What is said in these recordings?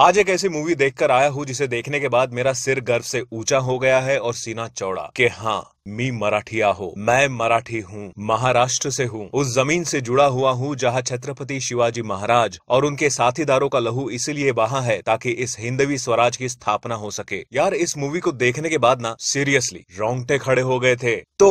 आज एक ऐसी मूवी देखकर आया हूँ जिसे देखने के बाद मेरा सिर गर्व से ऊंचा हो गया है और सीना चौड़ा के हाँ मी मराठिया हो मैं मराठी हूँ महाराष्ट्र से हूँ उस जमीन से जुड़ा हुआ हूँ जहाँ छत्रपति शिवाजी महाराज और उनके साथीदारों का लहू इसीलिए बहा है ताकि इस हिंदवी स्वराज की स्थापना हो सके यार इस मूवी को देखने के बाद ना सीरियसली रोंगटे खड़े हो गए थे तो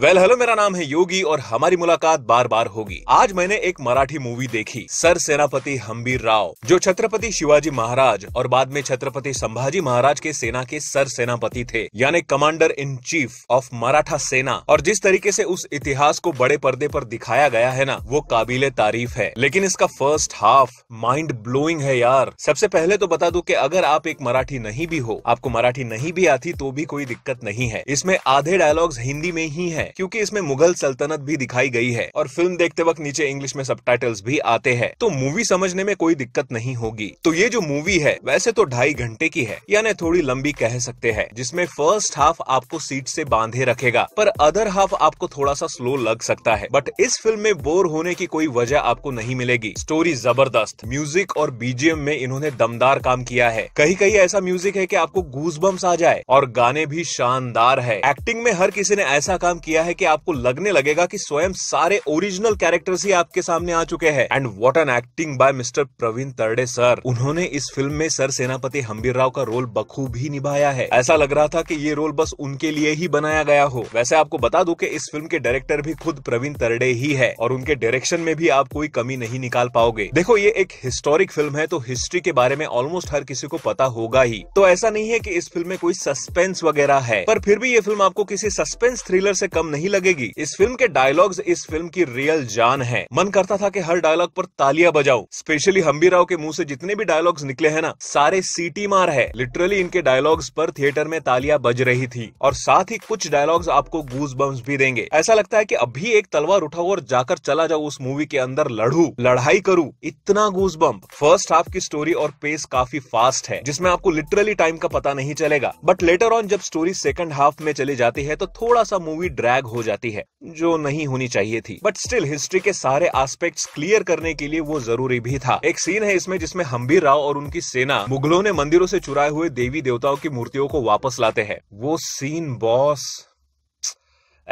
वेल well, हेलो मेरा नाम है योगी और हमारी मुलाकात बार बार होगी आज मैंने एक मराठी मूवी देखी सर सेनापति हम्बीर राव जो छत्रपति शिवाजी महाराज और बाद में छत्रपति संभाजी महाराज के सेना के सर सेनापति थे यानी commander in chief of Maratha सेना और जिस तरीके से उस इतिहास को बड़े पर्दे पर दिखाया गया है ना वो काबिले तारीफ है लेकिन इसका फर्स्ट हाफ माइंड ब्लोइंग है यार सबसे पहले तो बता दू की अगर आप एक मराठी नहीं भी हो आपको मराठी नहीं भी आती तो भी कोई दिक्कत नहीं है इसमें आधे डायलॉग्स हिंदी में ही है है क्योंकि इसमें मुगल सल्तनत भी दिखाई गई है और फिल्म देखते वक्त नीचे इंग्लिश में सब भी आते हैं तो मूवी समझने में कोई दिक्कत नहीं होगी तो ये जो मूवी है वैसे तो ढाई घंटे की है यानी थोड़ी लंबी कह सकते हैं जिसमें फर्स्ट हाफ आपको सीट से बांधे रखेगा पर अदर हाफ आपको थोड़ा सा स्लो लग सकता है बट इस फिल्म में बोर होने की कोई वजह आपको नहीं मिलेगी स्टोरी जबरदस्त म्यूजिक और बीजीएम में इन्होंने दमदार काम किया है कहीं कहीं ऐसा म्यूजिक है की आपको गूज बम्स आ जाए और गाने भी शानदार है एक्टिंग में हर किसी ने ऐसा काम किया है कि आपको लगने लगेगा कि स्वयं सारे ओरिजिनल कैरेक्टर्स ही आपके सामने आ चुके हैं and what an acting by mister Pravin Tarde sir उन्होंने इस फिल्म में सर सेनापति हम्बीर राव का रोल बखूब ही निभाया है ऐसा लग रहा था की ये रोल बस उनके लिए ही बनाया गया हो वैसे आपको बता दू की इस फिल्म के डायरेक्टर भी खुद प्रवीण तरडे ही है और उनके डायरेक्शन में भी आप कोई कमी नहीं निकाल पाओगे देखो ये एक हिस्टोरिक फिल्म है तो हिस्ट्री के बारे में ऑलमोस्ट हर किसी को पता होगा ही तो ऐसा नहीं है की इस फिल्म में कोई सस्पेंस वगैरह है पर फिर भी ये फिल्म आपको किसी सस्पेंस थ्रिलर से कम नहीं लगेगी इस फिल्म के डायलॉग्स इस फिल्म की रियल जान है मन करता था कि हर डायलॉग पर तालियां बजाओ स्पेशली हम्बी राव के मुंह से जितने भी डायलॉग्स निकले हैं ना सारे सीटी मार है लिटरली इनके डायलॉग्स पर थिएटर में तालियां बज रही थी और साथ ही कुछ डायलॉग्स आपको गूज बम्स भी देंगे ऐसा लगता है की अभी एक तलवार उठाओ और जाकर चला जाओ उस मूवी के अंदर लड़ू लड़ाई करूँ इतना गूज बम्प फर्स्ट हाफ की स्टोरी और पेस काफी फास्ट है जिसमें आपको लिटरली टाइम का पता नहीं चलेगा बट लेटर ऑन जब स्टोरी सेकंड हाफ में चली जाती है तो थोड़ा सा मूवी ड्रैग हो जाती है जो नहीं होनी चाहिए थी बट स्टिल हिस्ट्री के सारे एस्पेक्ट्स क्लियर करने के लिए वो जरूरी भी था एक सीन है इसमें जिसमें हम्बीर राव और उनकी सेना मुगलों ने मंदिरों से चुराए हुए देवी देवताओं की मूर्तियों को वापस लाते हैं वो सीन बॉस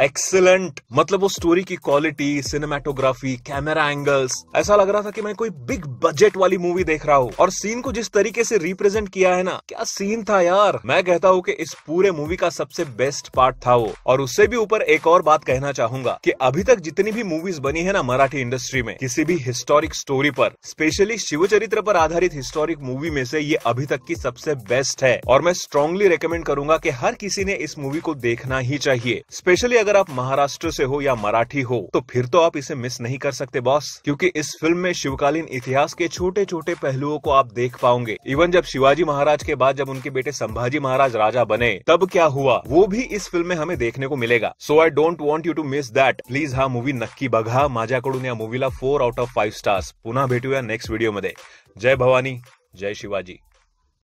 एक्सेलेंट मतलब वो स्टोरी की क्वालिटी सिनेमाटोग्राफी कैमरा एंगल्स ऐसा लग रहा था कि मैं कोई बिग बजट वाली मूवी देख रहा हूँ और सीन को जिस तरीके से रिप्रेजेंट किया है ना क्या सीन था यार मैं कहता हूँ कि इस पूरे मूवी का सबसे बेस्ट पार्ट था वो और उससे भी ऊपर एक और बात कहना चाहूंगा की अभी तक जितनी भी मूवीज बनी है ना मराठी इंडस्ट्री में किसी भी हिस्टोरिक स्टोरी पर स्पेशली शिव चरित्र पर आधारित हिस्टोरिक मूवी में से ये अभी तक की सबसे बेस्ट है और मैं स्ट्रांगली रिकमेंड करूंगा की हर किसी ने इस मूवी को देखना ही चाहिए स्पेशली अगर आप महाराष्ट्र से हो या मराठी हो तो फिर तो आप इसे मिस नहीं कर सकते बॉस क्योंकि इस फिल्म में शिवकालीन इतिहास के छोटे छोटे पहलुओं को आप देख पाओगे इवन जब शिवाजी महाराज के बाद जब उनके बेटे संभाजी महाराज राजा बने तब क्या हुआ वो भी इस फिल्म में हमें देखने को मिलेगा so I don't want you to miss that please हा मूवी नक्की बघा माझ्याकडून या मूवीला four out of five stars पुन्हा भेटूया नेक्स्ट मध्ये जय भवानी जय शिवाजी